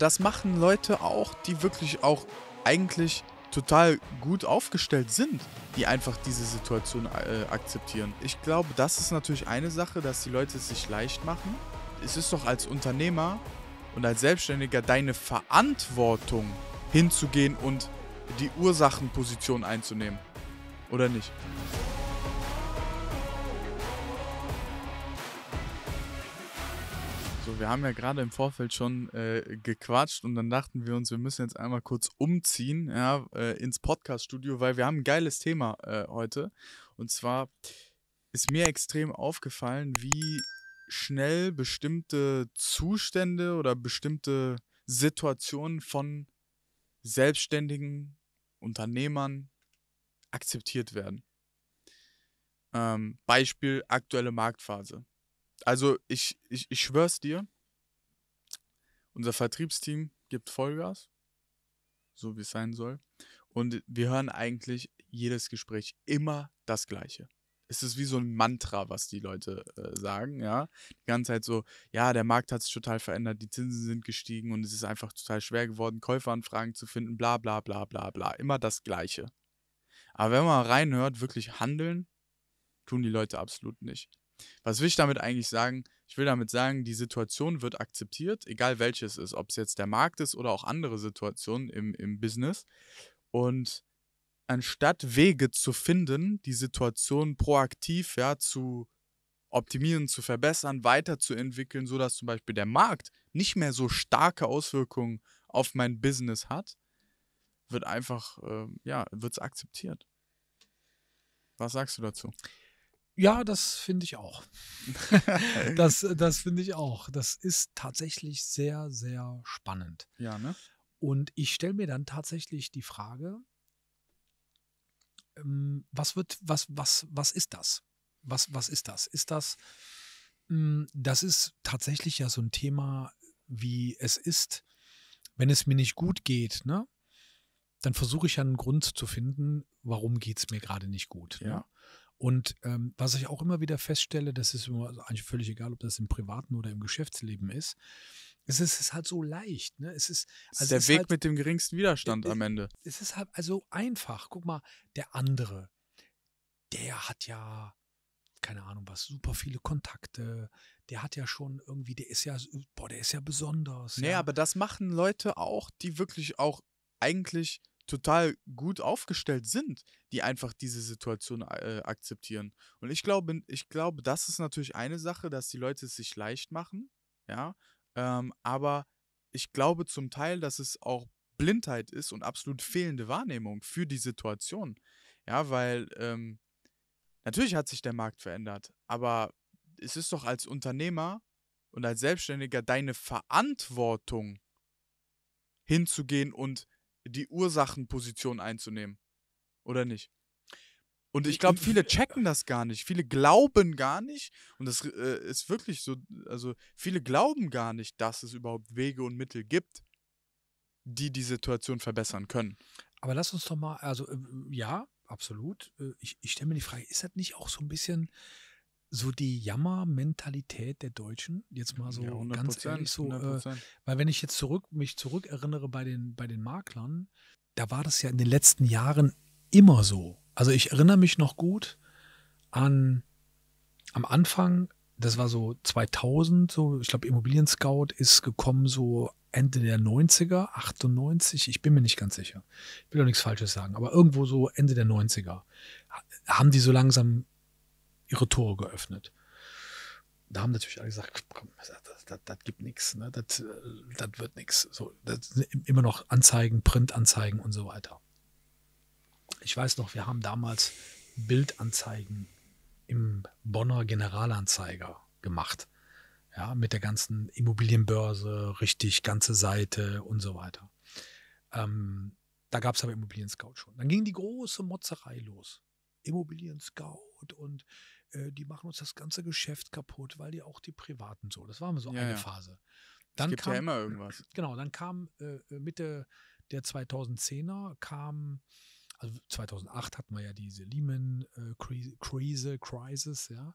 das machen Leute auch, die wirklich auch eigentlich total gut aufgestellt sind, die einfach diese Situation äh, akzeptieren. Ich glaube, das ist natürlich eine Sache, dass die Leute es sich leicht machen. Es ist doch als Unternehmer und als Selbstständiger deine Verantwortung hinzugehen und die Ursachenposition einzunehmen. Oder nicht? wir haben ja gerade im Vorfeld schon äh, gequatscht und dann dachten wir uns, wir müssen jetzt einmal kurz umziehen ja, äh, ins Podcast-Studio, weil wir haben ein geiles Thema äh, heute. Und zwar ist mir extrem aufgefallen, wie schnell bestimmte Zustände oder bestimmte Situationen von Selbstständigen, Unternehmern akzeptiert werden. Ähm, Beispiel aktuelle Marktphase also ich, ich, ich schwör's dir, unser Vertriebsteam gibt Vollgas, so wie es sein soll. Und wir hören eigentlich jedes Gespräch immer das Gleiche. Es ist wie so ein Mantra, was die Leute äh, sagen, ja. Die ganze Zeit so, ja, der Markt hat sich total verändert, die Zinsen sind gestiegen und es ist einfach total schwer geworden, Käuferanfragen zu finden, bla bla bla bla bla. Immer das Gleiche. Aber wenn man reinhört, wirklich handeln, tun die Leute absolut nicht. Was will ich damit eigentlich sagen? Ich will damit sagen, die Situation wird akzeptiert, egal welches ist, ob es jetzt der Markt ist oder auch andere Situationen im, im Business. Und anstatt Wege zu finden, die Situation proaktiv ja, zu optimieren, zu verbessern, weiterzuentwickeln, sodass zum Beispiel der Markt nicht mehr so starke Auswirkungen auf mein Business hat, wird einfach, äh, ja, wird es akzeptiert. Was sagst du dazu? Ja, das finde ich auch. das das finde ich auch. Das ist tatsächlich sehr, sehr spannend. Ja, ne? Und ich stelle mir dann tatsächlich die Frage, ähm, was wird, was, was, was ist das? Was, was ist das? Ist das, hm, das ist tatsächlich ja so ein Thema, wie es ist, wenn es mir nicht gut geht, ne? Dann versuche ich ja einen Grund zu finden, warum geht es mir gerade nicht gut. Ne? Ja. Ne? Und ähm, was ich auch immer wieder feststelle, das ist immer, also eigentlich völlig egal, ob das im privaten oder im Geschäftsleben ist, es ist, es ist halt so leicht. Ne? Es ist, also der es Weg halt, mit dem geringsten Widerstand es, am Ende. Es ist halt also einfach. Guck mal, der andere, der hat ja, keine Ahnung was, super viele Kontakte. Der hat ja schon irgendwie, der ist ja, boah, der ist ja besonders. Naja, ja. aber das machen Leute auch, die wirklich auch eigentlich total gut aufgestellt sind, die einfach diese Situation äh, akzeptieren. Und ich glaube, ich glaube, das ist natürlich eine Sache, dass die Leute es sich leicht machen, ja. Ähm, aber ich glaube zum Teil, dass es auch Blindheit ist und absolut fehlende Wahrnehmung für die Situation. Ja, weil ähm, natürlich hat sich der Markt verändert, aber es ist doch als Unternehmer und als Selbstständiger deine Verantwortung hinzugehen und die Ursachenposition einzunehmen. Oder nicht? Und ich hm. glaube, viele checken das gar nicht. Viele glauben gar nicht. Und das äh, ist wirklich so, also viele glauben gar nicht, dass es überhaupt Wege und Mittel gibt, die die Situation verbessern können. Aber lass uns doch mal, also äh, ja, absolut. Äh, ich, ich stelle mir die Frage, ist das nicht auch so ein bisschen so die Jammermentalität der Deutschen, jetzt mal so ja, ganz ehrlich so, äh, weil wenn ich jetzt zurück, mich zurückerinnere bei den, bei den Maklern, da war das ja in den letzten Jahren immer so. Also ich erinnere mich noch gut an am Anfang, das war so 2000, so ich glaube Immobilien Scout ist gekommen so Ende der 90er, 98, ich bin mir nicht ganz sicher. Ich will doch nichts Falsches sagen, aber irgendwo so Ende der 90er haben die so langsam ihre Tore geöffnet. Da haben natürlich alle gesagt, komm, das, das, das gibt nichts, ne? das, äh, das wird nichts. So, immer noch Anzeigen, Printanzeigen und so weiter. Ich weiß noch, wir haben damals Bildanzeigen im Bonner Generalanzeiger gemacht. Ja, mit der ganzen Immobilienbörse, richtig, ganze Seite und so weiter. Ähm, da gab es aber Immobilien-Scout schon. Dann ging die große Motzerei los. Immobilien-Scout und äh, die machen uns das ganze Geschäft kaputt, weil die auch die Privaten so. Das war mal so ja, eine ja. Phase. Dann es gibt kam, ja immer irgendwas. Genau, dann kam äh, äh Mitte der 2010er, kam, also 2008 hatten wir ja diese Lehman-Krise, äh, Crisis, ja.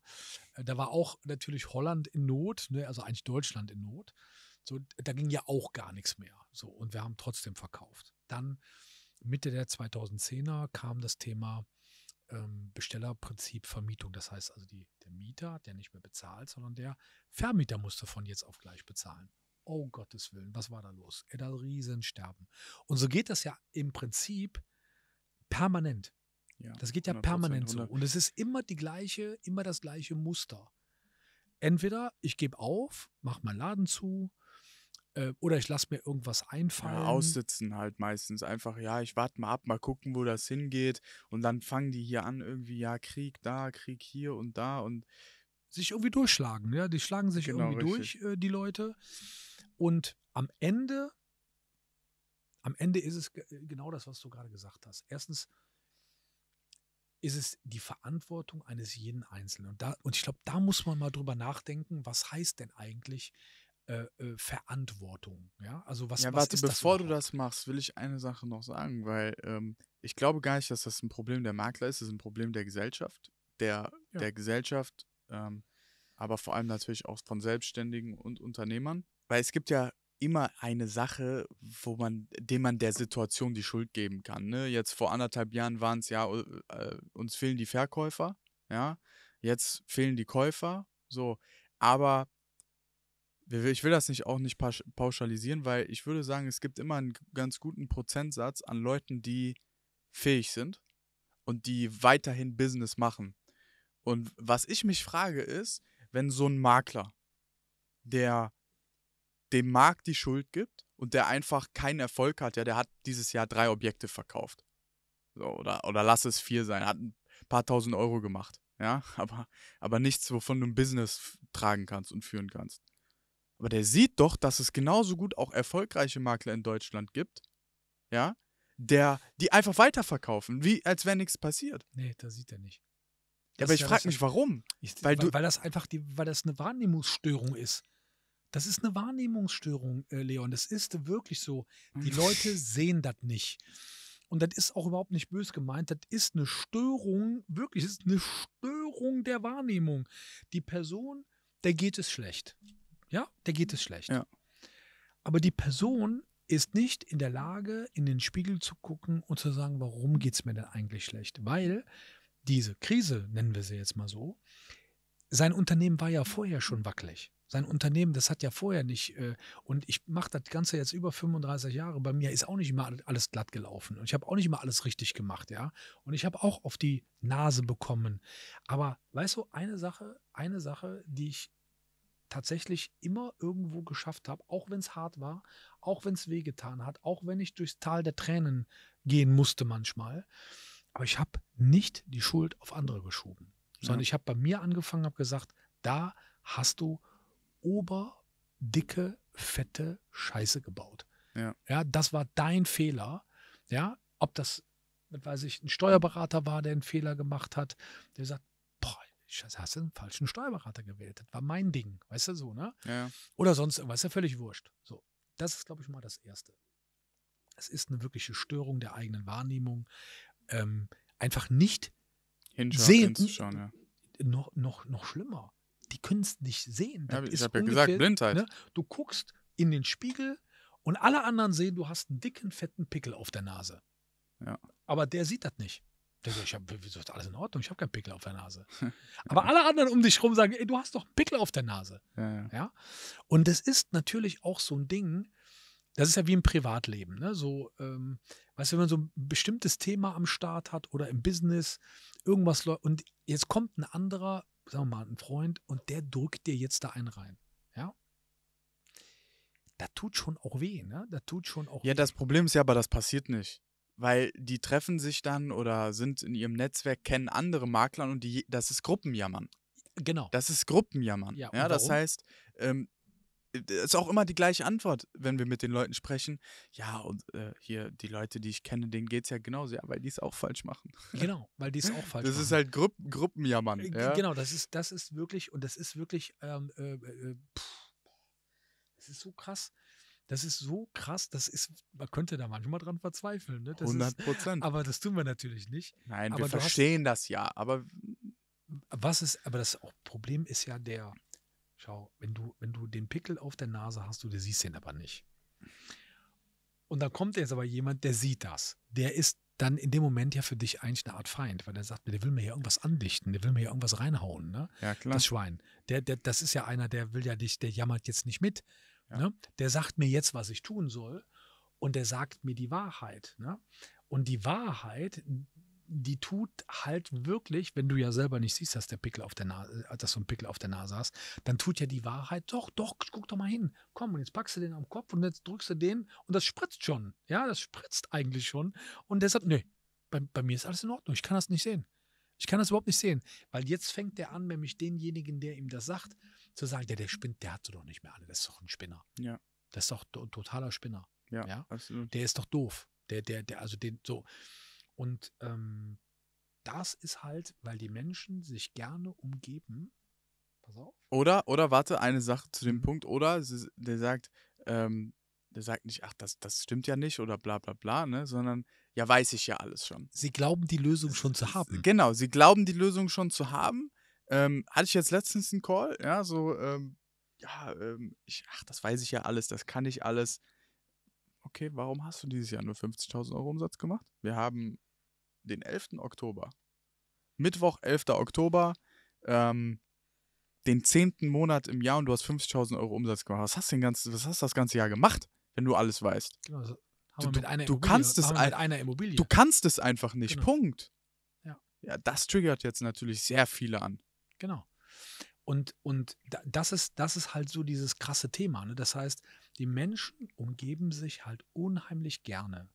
Äh, da war auch natürlich Holland in Not, ne, also eigentlich Deutschland in Not. So, da ging ja auch gar nichts mehr. So, und wir haben trotzdem verkauft. Dann Mitte der 2010er kam das Thema ähm, Bestellerprinzip Vermietung. Das heißt also, die, der Mieter, hat ja nicht mehr bezahlt, sondern der Vermieter musste von jetzt auf gleich bezahlen. Oh Gottes Willen, was war da los? Er da Sterben. Und so geht das ja im Prinzip permanent. Ja, das geht ja permanent so. Und es ist immer die gleiche, immer das gleiche Muster. Entweder ich gebe auf, mache meinen Laden zu, äh, oder ich lasse mir irgendwas einfallen. Ja, aussitzen halt meistens. Einfach, ja, ich warte mal ab, mal gucken, wo das hingeht. Und dann fangen die hier an, irgendwie, ja, Krieg da, Krieg hier und da und sich irgendwie durchschlagen. Ja, die schlagen sich genau, irgendwie richtig. durch, äh, die Leute. Und am Ende, am Ende ist es äh, genau das, was du gerade gesagt hast. Erstens ist es die Verantwortung eines jeden Einzelnen. Und, da, und ich glaube, da muss man mal drüber nachdenken, was heißt denn eigentlich äh, äh, Verantwortung. Ja, also was, ja, was warte, ist bevor du das machst, will ich eine Sache noch sagen, weil ähm, ich glaube gar nicht, dass das ein Problem der Makler ist, es ist ein Problem der Gesellschaft, der, ja. der Gesellschaft, ähm, aber vor allem natürlich auch von Selbstständigen und Unternehmern, weil es gibt ja immer eine Sache, wo man, dem man der Situation die Schuld geben kann. Ne? Jetzt vor anderthalb Jahren waren es ja, äh, uns fehlen die Verkäufer, ja, jetzt fehlen die Käufer, so, aber ich will das nicht auch nicht pauschalisieren, weil ich würde sagen, es gibt immer einen ganz guten Prozentsatz an Leuten, die fähig sind und die weiterhin Business machen. Und was ich mich frage ist, wenn so ein Makler, der dem Markt die Schuld gibt und der einfach keinen Erfolg hat, ja, der hat dieses Jahr drei Objekte verkauft. So, oder, oder lass es vier sein, hat ein paar tausend Euro gemacht, ja, aber, aber nichts, wovon du ein Business tragen kannst und führen kannst. Aber der sieht doch, dass es genauso gut auch erfolgreiche Makler in Deutschland gibt, ja, der, die einfach weiterverkaufen, wie als wäre nichts passiert. Nee, das sieht er nicht. ja, aber ich ja frage mich, warum? Ich, weil, weil, weil, das einfach die, weil das eine Wahrnehmungsstörung ist. Das ist eine Wahrnehmungsstörung, äh, Leon. Das ist wirklich so. Die hm. Leute sehen das nicht. Und das ist auch überhaupt nicht bös gemeint. Das ist eine Störung, wirklich, das ist eine Störung der Wahrnehmung. Die Person, der geht es schlecht. Ja, der geht es schlecht. Ja. Aber die Person ist nicht in der Lage, in den Spiegel zu gucken und zu sagen, warum geht es mir denn eigentlich schlecht? Weil diese Krise, nennen wir sie jetzt mal so, sein Unternehmen war ja vorher schon wackelig. Sein Unternehmen, das hat ja vorher nicht, äh, und ich mache das Ganze jetzt über 35 Jahre, bei mir ist auch nicht immer alles glatt gelaufen und ich habe auch nicht immer alles richtig gemacht, ja. Und ich habe auch auf die Nase bekommen. Aber weißt du, eine Sache, eine Sache, die ich tatsächlich immer irgendwo geschafft habe, auch wenn es hart war, auch wenn es wehgetan hat, auch wenn ich durchs Tal der Tränen gehen musste manchmal. Aber ich habe nicht die Schuld auf andere geschoben, sondern ja. ich habe bei mir angefangen, habe gesagt, da hast du oberdicke, fette Scheiße gebaut. Ja. ja, das war dein Fehler. Ja, ob das, weiß ich, ein Steuerberater war, der einen Fehler gemacht hat, der sagt, hast du einen falschen Steuerberater gewählt. Das war mein Ding, weißt du so, ne? Ja. Oder sonst irgendwas, ist ja völlig wurscht. So, das ist, glaube ich, mal das Erste. Es ist eine wirkliche Störung der eigenen Wahrnehmung. Ähm, einfach nicht sehen. ja. Noch, noch, noch schlimmer. Die können es nicht sehen. Ja, ich habe ja gesagt, Blindheit. Ne? Du guckst in den Spiegel und alle anderen sehen, du hast einen dicken, fetten Pickel auf der Nase. Ja. Aber der sieht das nicht ich habe alles in Ordnung, ich habe keinen Pickel auf der Nase. Aber ja. alle anderen um dich herum sagen, ey, du hast doch einen Pickel auf der Nase. Ja, ja. Und das ist natürlich auch so ein Ding, das ist ja wie im Privatleben, ne? So, ähm, weißt du, wenn man so ein bestimmtes Thema am Start hat oder im Business, irgendwas und jetzt kommt ein anderer, sagen wir mal, ein Freund, und der drückt dir jetzt da einen rein. Ja. Da tut schon auch weh, ne? Da tut schon auch Ja, weh. das Problem ist ja, aber das passiert nicht weil die treffen sich dann oder sind in ihrem Netzwerk, kennen andere Makler und die, das ist Gruppenjammern. Genau. Das ist Gruppenjammern. Ja, ja das heißt, ähm, äh, ist auch immer die gleiche Antwort, wenn wir mit den Leuten sprechen. Ja, und äh, hier die Leute, die ich kenne, denen geht es ja genauso, ja, weil die es auch falsch machen. Genau, weil die es auch falsch das machen. Das ist halt Grupp Gruppenjammern. G äh, ja? Genau, das ist, das ist wirklich, und das ist wirklich, ähm, äh, äh, pff, das ist so krass. Das ist so krass, das ist, man könnte da manchmal dran verzweifeln. Ne? 100 Prozent. Aber das tun wir natürlich nicht. Nein, aber wir verstehen hast, das ja, aber. Was ist, aber das Problem ist ja der, schau, wenn du, wenn du den Pickel auf der Nase hast, du, du siehst den aber nicht. Und dann kommt jetzt aber jemand, der sieht das. Der ist dann in dem Moment ja für dich eigentlich eine Art Feind, weil der sagt, der will mir hier irgendwas andichten, der will mir hier irgendwas reinhauen, ne? Ja, klar. Das Schwein. Der, der, das ist ja einer, der will ja dich, der jammert jetzt nicht mit. Ja. Ne? Der sagt mir jetzt, was ich tun soll und der sagt mir die Wahrheit. Ne? Und die Wahrheit, die tut halt wirklich, wenn du ja selber nicht siehst, dass der Pickel auf der Nase, äh, dass du einen Pickel auf der Nase hast, dann tut ja die Wahrheit, doch, doch, guck doch mal hin. Komm, und jetzt packst du den am Kopf und jetzt drückst du den und das spritzt schon. Ja, das spritzt eigentlich schon. Und der sagt, nee, bei, bei mir ist alles in Ordnung, ich kann das nicht sehen. Ich kann das überhaupt nicht sehen. Weil jetzt fängt der an, nämlich denjenigen, der ihm das sagt, zu sagen, der, der spinnt, der hat so doch nicht mehr alle. Das ist doch ein Spinner. Ja. Das ist doch ein totaler Spinner. Ja, ja? absolut. Der ist doch doof. Der, der, der, also den, so. Und ähm, das ist halt, weil die Menschen sich gerne umgeben. Pass auf. Oder, oder warte, eine Sache zu dem mhm. Punkt. Oder der sagt, ähm, der sagt nicht, ach, das, das stimmt ja nicht oder bla bla bla, ne? Sondern ja, weiß ich ja alles schon. Sie glauben die Lösung schon zu haben. Genau, sie glauben die Lösung schon zu haben ähm, hatte ich jetzt letztens einen Call, ja, so, ähm, ja, ähm, ich, ach, das weiß ich ja alles, das kann ich alles. Okay, warum hast du dieses Jahr nur 50.000 Euro Umsatz gemacht? Wir haben den 11. Oktober. Mittwoch, 11. Oktober, ähm, den 10. Monat im Jahr und du hast 50.000 Euro Umsatz gemacht. Was hast du ganzen, was hast das ganze Jahr gemacht, wenn du alles weißt? Genau, so du, du, du kannst es Du kannst es einfach nicht. Genau. Punkt. Ja. ja, das triggert jetzt natürlich sehr viele an. Genau. Und, und das, ist, das ist halt so dieses krasse Thema. Ne? Das heißt, die Menschen umgeben sich halt unheimlich gerne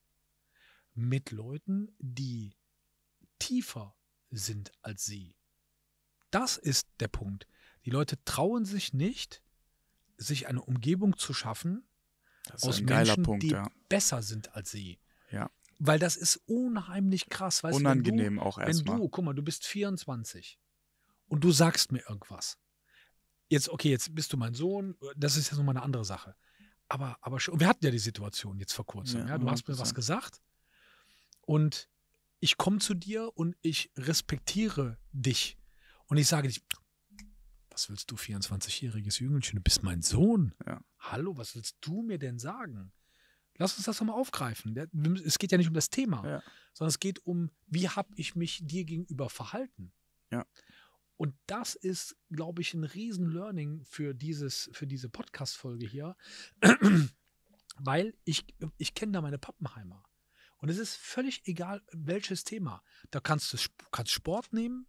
mit Leuten, die tiefer sind als sie. Das ist der Punkt. Die Leute trauen sich nicht, sich eine Umgebung zu schaffen aus Menschen, Punkt, die ja. besser sind als sie. Ja. Weil das ist unheimlich krass. Weißt, Unangenehm du, auch erstmal. Wenn du, guck mal, du bist 24 und du sagst mir irgendwas. Jetzt, okay, jetzt bist du mein Sohn, das ist jetzt nochmal eine andere Sache. Aber, aber wir hatten ja die Situation jetzt vor kurzem. Ja, ja. Du hast mir was gesagt und ich komme zu dir und ich respektiere dich. Und ich sage dich, was willst du, 24-jähriges Jüngelchen, du bist mein Sohn. Ja. Hallo, was willst du mir denn sagen? Lass uns das nochmal aufgreifen. Es geht ja nicht um das Thema, ja. sondern es geht um, wie habe ich mich dir gegenüber verhalten. Ja. Und das ist, glaube ich, ein Riesen-Learning für, für diese Podcast-Folge hier, weil ich, ich kenne da meine Pappenheimer. Und es ist völlig egal, welches Thema. Da kannst du kannst Sport nehmen.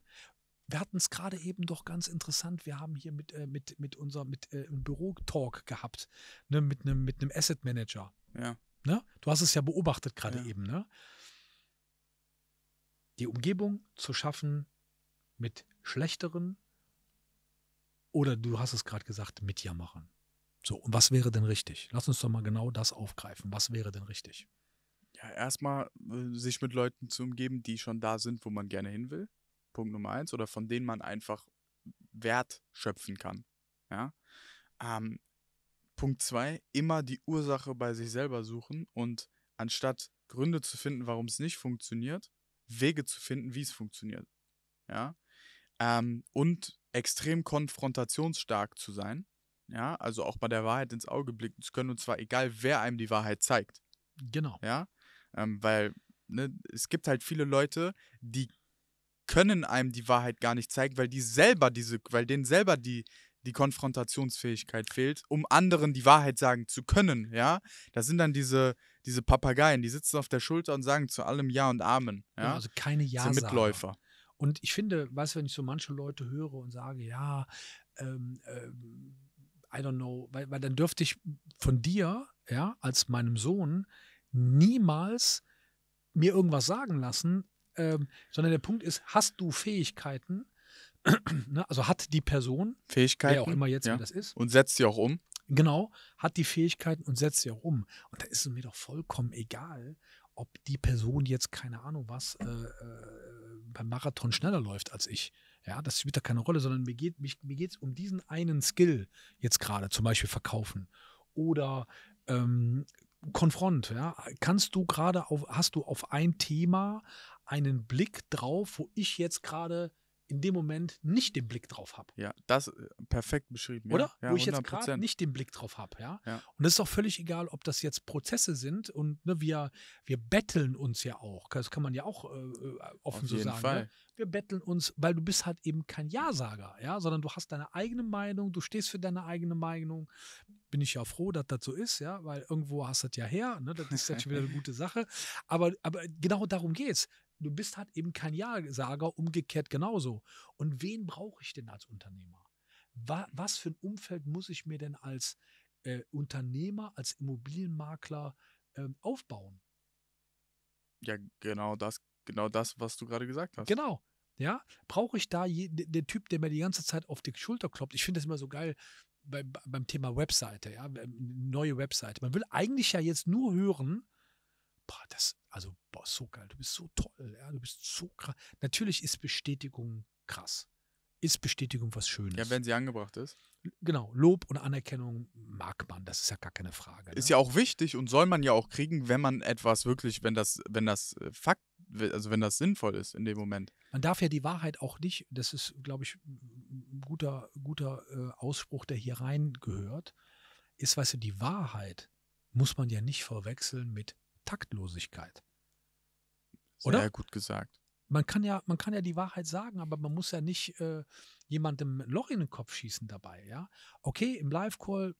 Wir hatten es gerade eben doch ganz interessant. Wir haben hier mit, äh, mit, mit unserem mit, äh, Büro-Talk gehabt, ne? mit einem mit Asset Manager. Ja. Ne? Du hast es ja beobachtet gerade ja. eben. Ne? Die Umgebung zu schaffen mit schlechteren oder du hast es gerade gesagt, mit ja machen. So, und was wäre denn richtig? Lass uns doch mal genau das aufgreifen. Was wäre denn richtig? Ja, erstmal äh, sich mit Leuten zu umgeben, die schon da sind, wo man gerne hin will. Punkt Nummer eins. Oder von denen man einfach Wert schöpfen kann. Ja. Ähm, Punkt zwei, immer die Ursache bei sich selber suchen und anstatt Gründe zu finden, warum es nicht funktioniert, Wege zu finden, wie es funktioniert. Ja ähm, und extrem konfrontationsstark zu sein. Ja, also auch bei der Wahrheit ins Auge blicken zu können und zwar egal, wer einem die Wahrheit zeigt. Genau. Ja, ähm, weil ne, es gibt halt viele Leute, die können einem die Wahrheit gar nicht zeigen, weil die selber diese, weil denen selber die die Konfrontationsfähigkeit fehlt, um anderen die Wahrheit sagen zu können, ja? Das sind dann diese, diese Papageien, die sitzen auf der Schulter und sagen zu allem Ja und Amen. Ja? Genau, also keine Ja. Mitläufer. Und ich finde, weißt du, wenn ich so manche Leute höre und sage, ja, ähm, ähm, I don't know, weil, weil dann dürfte ich von dir, ja, als meinem Sohn, niemals mir irgendwas sagen lassen, ähm, sondern der Punkt ist, hast du Fähigkeiten, ne, also hat die Person, Fähigkeiten, wer auch immer jetzt ja, das ist, und setzt sie auch um. Genau, hat die Fähigkeiten und setzt sie auch um. Und da ist es mir doch vollkommen egal, ob die Person jetzt, keine Ahnung was, äh, äh, beim Marathon schneller läuft als ich. Ja, das spielt da keine Rolle, sondern mir geht es mir um diesen einen Skill jetzt gerade, zum Beispiel verkaufen oder ähm, Konfront. Ja, kannst du gerade auf, hast du auf ein Thema einen Blick drauf, wo ich jetzt gerade in dem Moment nicht den Blick drauf habe. Ja, das äh, perfekt beschrieben. Oder? Ja, Wo ich jetzt gerade nicht den Blick drauf habe. Ja? ja? Und das ist auch völlig egal, ob das jetzt Prozesse sind und ne, wir, wir betteln uns ja auch. Das kann man ja auch äh, äh offen Auf so sagen. Ne? Wir betteln uns, weil du bist halt eben kein Ja-Sager, ja, sondern du hast deine eigene Meinung, du stehst für deine eigene Meinung. Bin ich ja froh, dass das so ist, ja, weil irgendwo hast du das ja her, ne? das ist jetzt schon wieder eine gute Sache. Aber, aber genau darum geht es du bist halt eben kein Ja-Sager, umgekehrt genauso. Und wen brauche ich denn als Unternehmer? Was für ein Umfeld muss ich mir denn als äh, Unternehmer, als Immobilienmakler äh, aufbauen? Ja, genau das, genau das, was du gerade gesagt hast. Genau. Ja, brauche ich da je, den Typ, der mir die ganze Zeit auf die Schulter klopft? Ich finde das immer so geil bei, beim Thema Webseite, ja, neue Webseite. Man will eigentlich ja jetzt nur hören, boah, das also, boah, so geil, du bist so toll, ja, du bist so krass. Natürlich ist Bestätigung krass. Ist Bestätigung was Schönes. Ja, wenn sie angebracht ist. Genau, Lob und Anerkennung mag man, das ist ja gar keine Frage. Ne? Ist ja auch wichtig und soll man ja auch kriegen, wenn man etwas wirklich, wenn das, wenn das äh, Fakt, also wenn das sinnvoll ist in dem Moment. Man darf ja die Wahrheit auch nicht, das ist, glaube ich, ein guter, guter äh, Ausspruch, der hier reingehört, ist, weißt du, die Wahrheit muss man ja nicht verwechseln mit Taktlosigkeit. Oder? Sehr gut gesagt. Man kann, ja, man kann ja die Wahrheit sagen, aber man muss ja nicht äh, jemandem Loch in den Kopf schießen dabei, ja. Okay, im Live-Call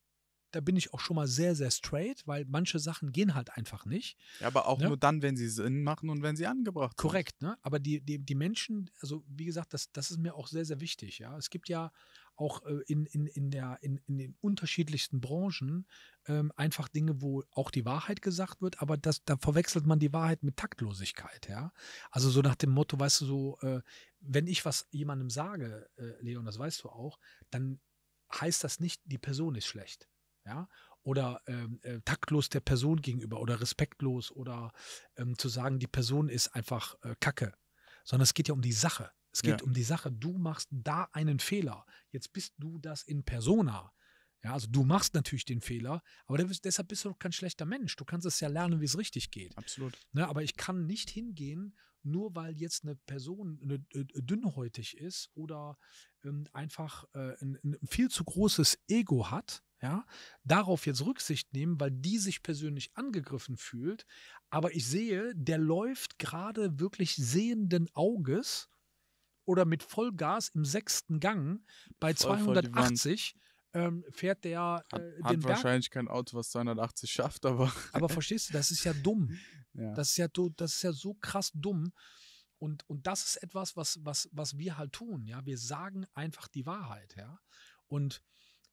da bin ich auch schon mal sehr, sehr straight, weil manche Sachen gehen halt einfach nicht. Ja, aber auch ne? nur dann, wenn sie Sinn machen und wenn sie angebracht Korrekt, sind. Korrekt, ne? Aber die, die, die Menschen, also wie gesagt, das, das ist mir auch sehr, sehr wichtig, ja. Es gibt ja auch äh, in, in, in, der, in, in den unterschiedlichsten Branchen ähm, einfach Dinge, wo auch die Wahrheit gesagt wird, aber das, da verwechselt man die Wahrheit mit Taktlosigkeit, ja. Also so nach dem Motto, weißt du, so, äh, wenn ich was jemandem sage, äh, Leon, das weißt du auch, dann heißt das nicht, die Person ist schlecht ja, oder ähm, äh, taktlos der Person gegenüber oder respektlos oder ähm, zu sagen, die Person ist einfach äh, Kacke, sondern es geht ja um die Sache. Es geht ja. um die Sache, du machst da einen Fehler. Jetzt bist du das in persona. Ja, also du machst natürlich den Fehler, aber deshalb bist du kein schlechter Mensch. Du kannst es ja lernen, wie es richtig geht. Absolut. Ne, aber ich kann nicht hingehen nur weil jetzt eine Person eine, äh, dünnhäutig ist oder ähm, einfach äh, ein, ein viel zu großes Ego hat, ja, darauf jetzt Rücksicht nehmen, weil die sich persönlich angegriffen fühlt. Aber ich sehe, der läuft gerade wirklich sehenden Auges oder mit Vollgas im sechsten Gang bei Voll 280 ähm, fährt der äh, hat, den hat Berg. wahrscheinlich kein Auto, was 280 schafft, aber. Aber verstehst du, das ist ja dumm. Ja. Das, ist ja, das ist ja so krass dumm. Und, und das ist etwas, was, was, was wir halt tun. Ja? Wir sagen einfach die Wahrheit. Ja? Und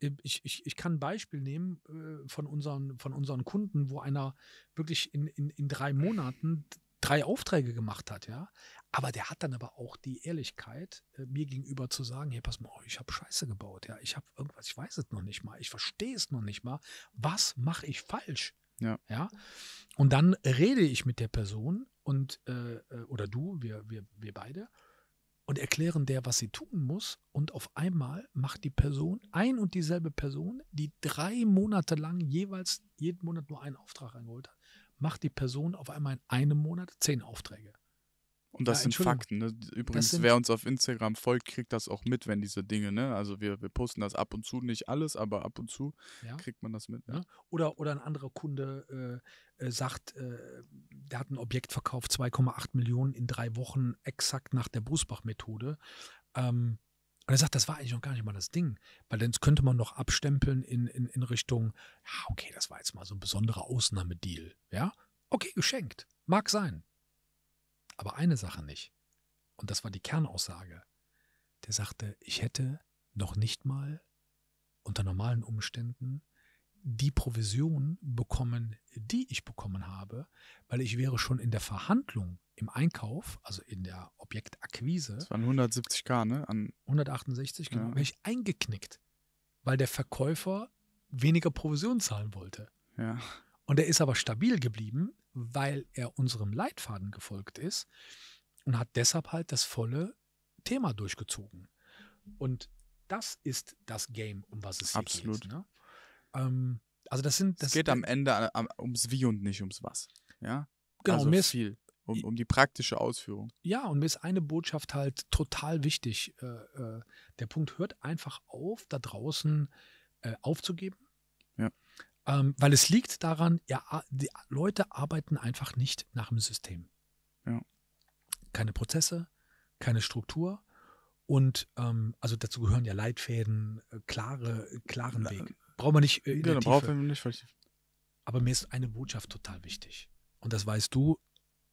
ich, ich, ich kann ein Beispiel nehmen äh, von unseren, von unseren Kunden, wo einer wirklich in, in, in drei Monaten drei Aufträge gemacht hat, ja. Aber der hat dann aber auch die Ehrlichkeit, äh, mir gegenüber zu sagen, hey, pass mal, ich habe Scheiße gebaut, ja, ich habe irgendwas, ich weiß es noch nicht mal, ich verstehe es noch nicht mal, was mache ich falsch? Ja. ja? Und dann rede ich mit der Person und äh, äh, oder du, wir, wir, wir beide, und erklären der, was sie tun muss. Und auf einmal macht die Person, ein und dieselbe Person, die drei Monate lang jeweils jeden Monat nur einen Auftrag eingeholt hat, macht die Person auf einmal in einem Monat zehn Aufträge. Und das ja, sind Fakten. Ne? Übrigens, wer uns auf Instagram folgt, kriegt das auch mit, wenn diese Dinge, ne? Also wir, wir posten das ab und zu, nicht alles, aber ab und zu ja. kriegt man das mit. Ja. Ne? Oder, oder ein anderer Kunde äh, äh, sagt, äh, der hat ein Objekt verkauft, 2,8 Millionen in drei Wochen, exakt nach der Busbach-Methode. Ähm, und er sagt, das war eigentlich noch gar nicht mal das Ding, weil dann könnte man noch abstempeln in, in, in Richtung, ja, ah, okay, das war jetzt mal so ein besonderer Ausnahmedeal. Ja, okay, geschenkt. Mag sein. Aber eine Sache nicht. Und das war die Kernaussage. Der sagte, ich hätte noch nicht mal unter normalen Umständen die Provision bekommen, die ich bekommen habe, weil ich wäre schon in der Verhandlung im Einkauf, also in der Objektakquise. Das waren 170k, ne? An 168, genau. Ja. Wäre ich eingeknickt, weil der Verkäufer weniger Provision zahlen wollte. Ja. Und er ist aber stabil geblieben, weil er unserem Leitfaden gefolgt ist und hat deshalb halt das volle Thema durchgezogen. Und das ist das Game, um was es Absolut. geht. Absolut. Ne? Ähm, also das sind. Das es geht am Ende äh, ums Wie und nicht ums Was. Ja. Genau. Also mir ist, viel. Um, um, die praktische Ausführung. Ja, und mir ist eine Botschaft halt total wichtig. Äh, äh, der Punkt hört einfach auf, da draußen äh, aufzugeben ähm, weil es liegt daran, ja, die Leute arbeiten einfach nicht nach dem System. Ja. Keine Prozesse, keine Struktur. Und ähm, also dazu gehören ja Leitfäden, äh, klare, klaren Weg. Brauchen wir nicht. Äh, ja, brauchen wir nicht. Aber mir ist eine Botschaft total wichtig. Und das weißt du,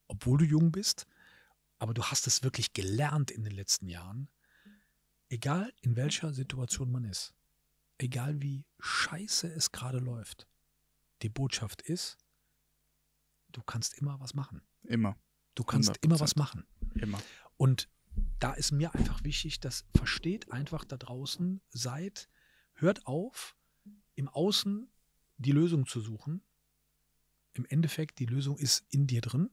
obwohl du jung bist, aber du hast es wirklich gelernt in den letzten Jahren. Egal in welcher Situation man ist, egal wie scheiße es gerade läuft, die Botschaft ist, du kannst immer was machen. Immer. Du kannst 100%. immer was machen. Immer. Und da ist mir einfach wichtig, dass versteht einfach da draußen, seid, hört auf, im Außen die Lösung zu suchen. Im Endeffekt, die Lösung ist in dir drin.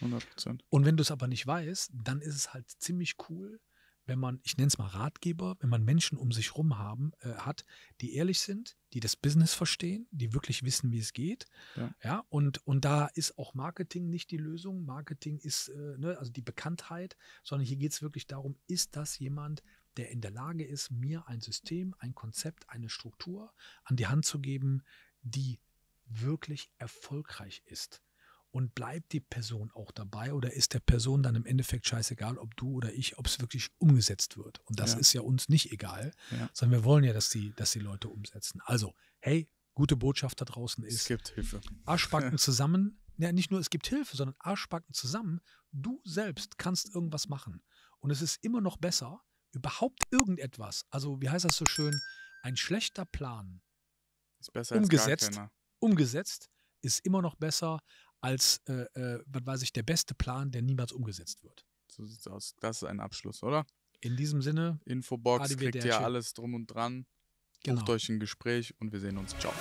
100%. Und wenn du es aber nicht weißt, dann ist es halt ziemlich cool, wenn man, ich nenne es mal Ratgeber, wenn man Menschen um sich rum haben, äh, hat, die ehrlich sind, die das Business verstehen, die wirklich wissen, wie es geht. Ja, ja und, und da ist auch Marketing nicht die Lösung. Marketing ist, äh, ne, also die Bekanntheit, sondern hier geht es wirklich darum, ist das jemand, der in der Lage ist, mir ein System, ein Konzept, eine Struktur an die Hand zu geben, die wirklich erfolgreich ist. Und bleibt die Person auch dabei oder ist der Person dann im Endeffekt scheißegal, ob du oder ich, ob es wirklich umgesetzt wird? Und das ja. ist ja uns nicht egal, ja. sondern wir wollen ja, dass die, dass die Leute umsetzen. Also, hey, gute Botschaft da draußen ist. Es gibt Hilfe. Arschbacken zusammen. Ja, nicht nur es gibt Hilfe, sondern Arschbacken zusammen. Du selbst kannst irgendwas machen. Und es ist immer noch besser, überhaupt irgendetwas, also wie heißt das so schön, ein schlechter Plan umgesetzt, umgesetzt ist immer noch besser als, äh, äh, was weiß ich, der beste Plan, der niemals umgesetzt wird. So sieht's aus. Das ist ein Abschluss, oder? In diesem Sinne. Infobox kriegt ihr alles drum und dran. Genau. Bucht euch ein Gespräch und wir sehen uns. Ciao.